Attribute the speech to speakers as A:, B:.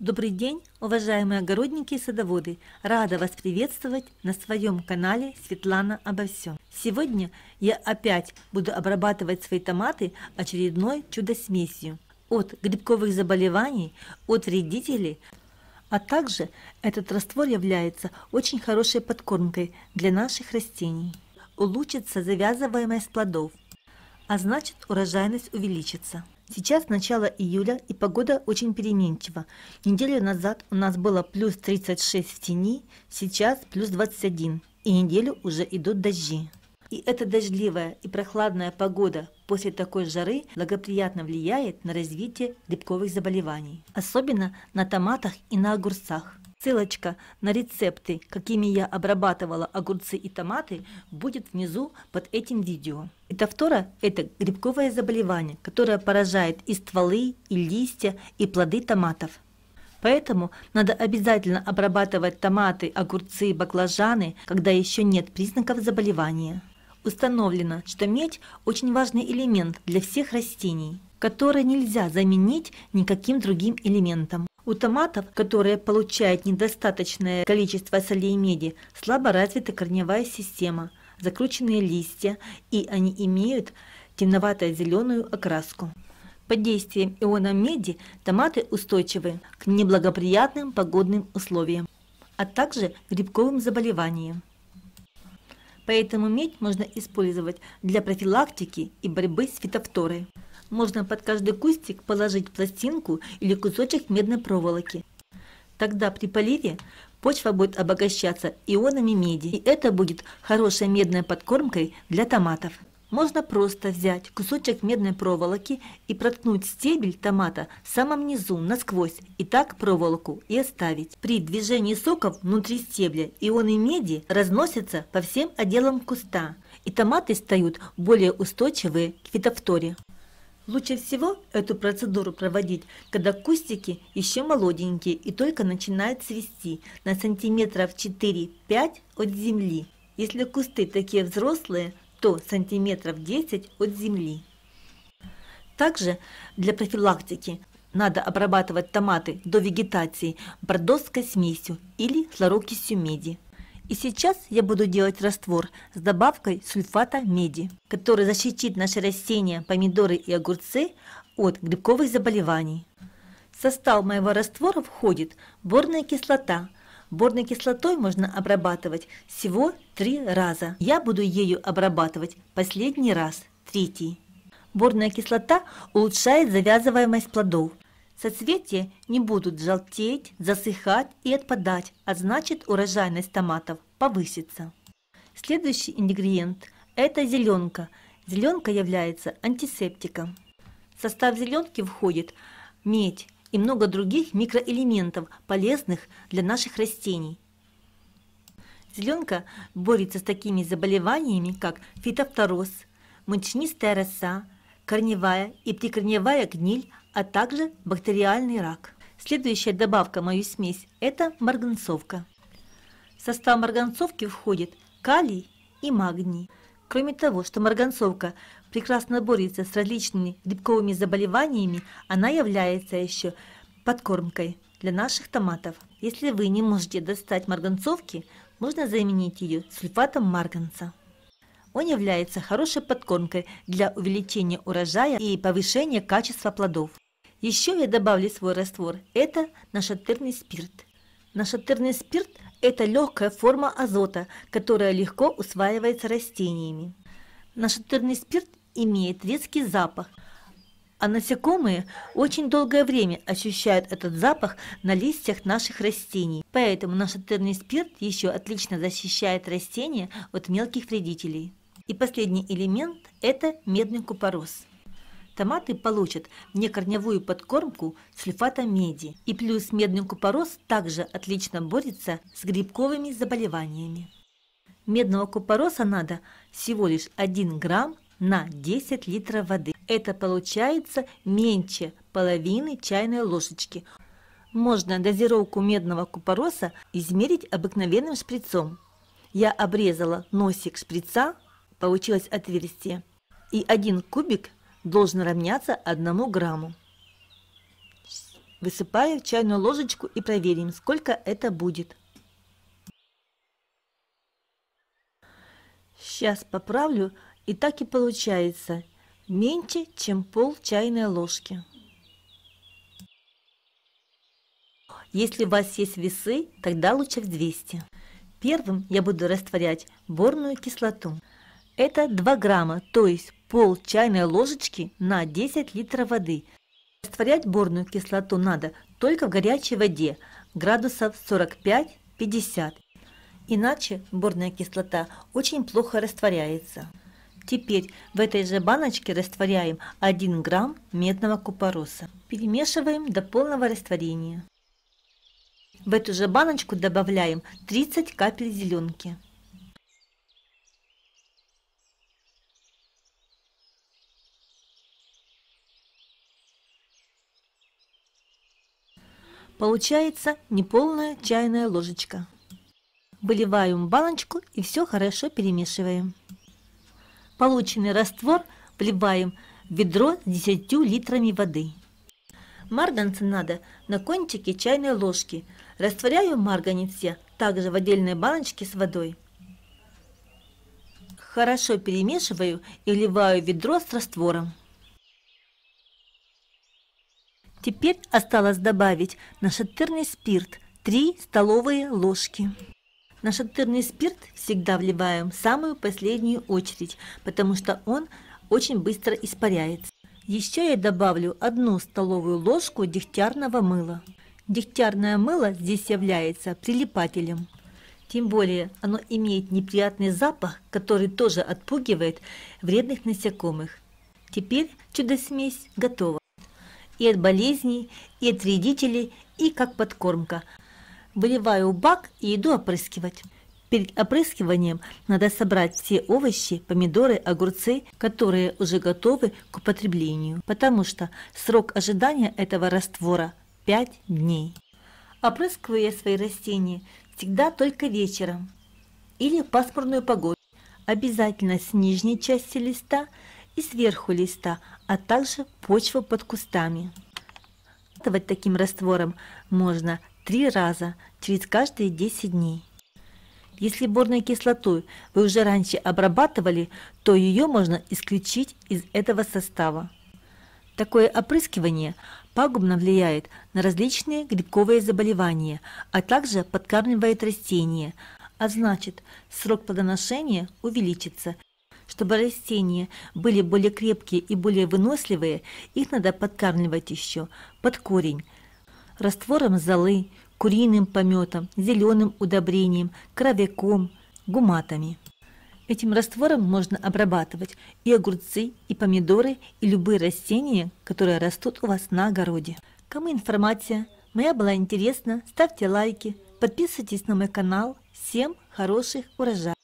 A: Добрый день, уважаемые огородники и садоводы! Рада вас приветствовать на своем канале Светлана обо всем. Сегодня я опять буду обрабатывать свои томаты очередной чудо-смесью от грибковых заболеваний, от вредителей, а также этот раствор является очень хорошей подкормкой для наших растений. Улучшится завязываемость плодов, а значит урожайность увеличится. Сейчас начало июля, и погода очень переменчива. Неделю назад у нас было плюс 36 в тени, сейчас плюс 21, и неделю уже идут дожди. И эта дождливая и прохладная погода после такой жары благоприятно влияет на развитие грибковых заболеваний, особенно на томатах и на огурцах. Ссылочка на рецепты, какими я обрабатывала огурцы и томаты, будет внизу под этим видео. Итофтора – это грибковое заболевание, которое поражает и стволы, и листья, и плоды томатов. Поэтому надо обязательно обрабатывать томаты, огурцы, баклажаны, когда еще нет признаков заболевания. Установлено, что медь – очень важный элемент для всех растений, который нельзя заменить никаким другим элементом. У томатов, которые получают недостаточное количество солей меди, слабо развита корневая система, закрученные листья, и они имеют темновато-зеленую окраску. Под действием иона меди томаты устойчивы к неблагоприятным погодным условиям, а также грибковым заболеваниям. Поэтому медь можно использовать для профилактики и борьбы с фитофторой. Можно под каждый кустик положить пластинку или кусочек медной проволоки. Тогда при поливе почва будет обогащаться ионами меди, и это будет хорошей медной подкормкой для томатов. Можно просто взять кусочек медной проволоки и проткнуть стебель томата в самом низу насквозь, и так проволоку и оставить. При движении соков внутри стебля ионы меди разносятся по всем отделам куста, и томаты стают более устойчивые к фитофторе. Лучше всего эту процедуру проводить, когда кустики еще молоденькие и только начинают цвести на сантиметров 4-5 от земли. Если кусты такие взрослые, то сантиметров 10 от земли. Также для профилактики надо обрабатывать томаты до вегетации бордовской смесью или хлорокисью меди. И сейчас я буду делать раствор с добавкой сульфата меди, который защитит наши растения, помидоры и огурцы от грибковых заболеваний. В состав моего раствора входит борная кислота. Борной кислотой можно обрабатывать всего три раза. Я буду ею обрабатывать последний раз, третий. Борная кислота улучшает завязываемость плодов, Соцветия не будут желтеть, засыхать и отпадать, а значит урожайность томатов повысится. Следующий ингредиент – это зеленка. Зеленка является антисептиком. В состав зеленки входит медь и много других микроэлементов, полезных для наших растений. Зеленка борется с такими заболеваниями, как фитофтороз, мучнистая роса, корневая и прикорневая гниль, а также бактериальный рак. Следующая добавка в мою смесь – это марганцовка. В состав марганцовки входит калий и магний. Кроме того, что марганцовка прекрасно борется с различными грибковыми заболеваниями, она является еще подкормкой для наших томатов. Если вы не можете достать марганцовки, можно заменить ее сульфатом марганца. Он является хорошей подкормкой для увеличения урожая и повышения качества плодов. Еще я добавлю свой раствор. Это нашатырный спирт. Нашатырный спирт – это легкая форма азота, которая легко усваивается растениями. Нашатырный спирт имеет резкий запах, а насекомые очень долгое время ощущают этот запах на листьях наших растений. Поэтому нашатырный спирт еще отлично защищает растения от мелких вредителей. И последний элемент – это медный купорос. Томаты получат некорневую подкормку сульфата меди. И плюс медный купорос также отлично борется с грибковыми заболеваниями. Медного купороса надо всего лишь 1 грамм на 10 литров воды. Это получается меньше половины чайной ложечки. Можно дозировку медного купороса измерить обыкновенным шприцом. Я обрезала носик шприца получилось отверстие, и один кубик должен равняться одному грамму. Высыпаю в чайную ложечку и проверим, сколько это будет. Сейчас поправлю, и так и получается, меньше, чем пол чайной ложки. Если у вас есть весы, тогда лучше в 200. Первым я буду растворять борную кислоту. Это 2 грамма, то есть пол чайной ложечки на 10 литров воды. Растворять борную кислоту надо только в горячей воде, градусов 45-50. Иначе борная кислота очень плохо растворяется. Теперь в этой же баночке растворяем 1 грамм медного купороса. Перемешиваем до полного растворения. В эту же баночку добавляем 30 капель зеленки. Получается неполная чайная ложечка. Выливаем в баночку и все хорошо перемешиваем. Полученный раствор вливаем в ведро с 10 литрами воды. Марганца надо на кончике чайной ложки. Растворяю марганец я также в отдельной баночке с водой. Хорошо перемешиваю и вливаю в ведро с раствором. Теперь осталось добавить нашатырный спирт 3 столовые ложки. Нашатырный спирт всегда вливаем в самую последнюю очередь, потому что он очень быстро испаряется. Еще я добавлю одну столовую ложку дегтярного мыла. Дегтярное мыло здесь является прилипателем. Тем более оно имеет неприятный запах, который тоже отпугивает вредных насекомых. Теперь чудо-смесь готова и от болезней, и от вредителей, и как подкормка. Выливаю в бак и иду опрыскивать. Перед опрыскиванием надо собрать все овощи, помидоры, огурцы, которые уже готовы к употреблению, потому что срок ожидания этого раствора 5 дней. Опрыскиваю я свои растения всегда только вечером или в пасмурную погоду. Обязательно с нижней части листа и сверху листа, а также почву под кустами. Обрабатывать таким раствором можно три раза через каждые 10 дней. Если борной кислотой вы уже раньше обрабатывали, то ее можно исключить из этого состава. Такое опрыскивание пагубно влияет на различные грибковые заболевания, а также подкармливает растения, а значит срок плодоношения увеличится чтобы растения были более крепкие и более выносливые, их надо подкармливать еще под корень. Раствором золы, куриным пометом, зеленым удобрением, кровяком, гуматами. Этим раствором можно обрабатывать и огурцы, и помидоры, и любые растения, которые растут у вас на огороде. Кому информация моя была интересна, ставьте лайки, подписывайтесь на мой канал. Всем хороших урожаев!